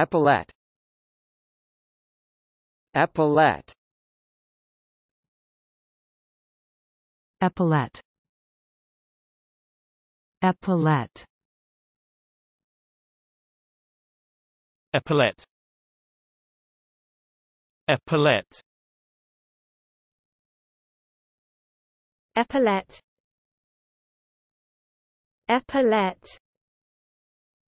Epaulet. Epaulet. Epaulet. Epaulet. Epaulette Epaulette Epaulette Epaulette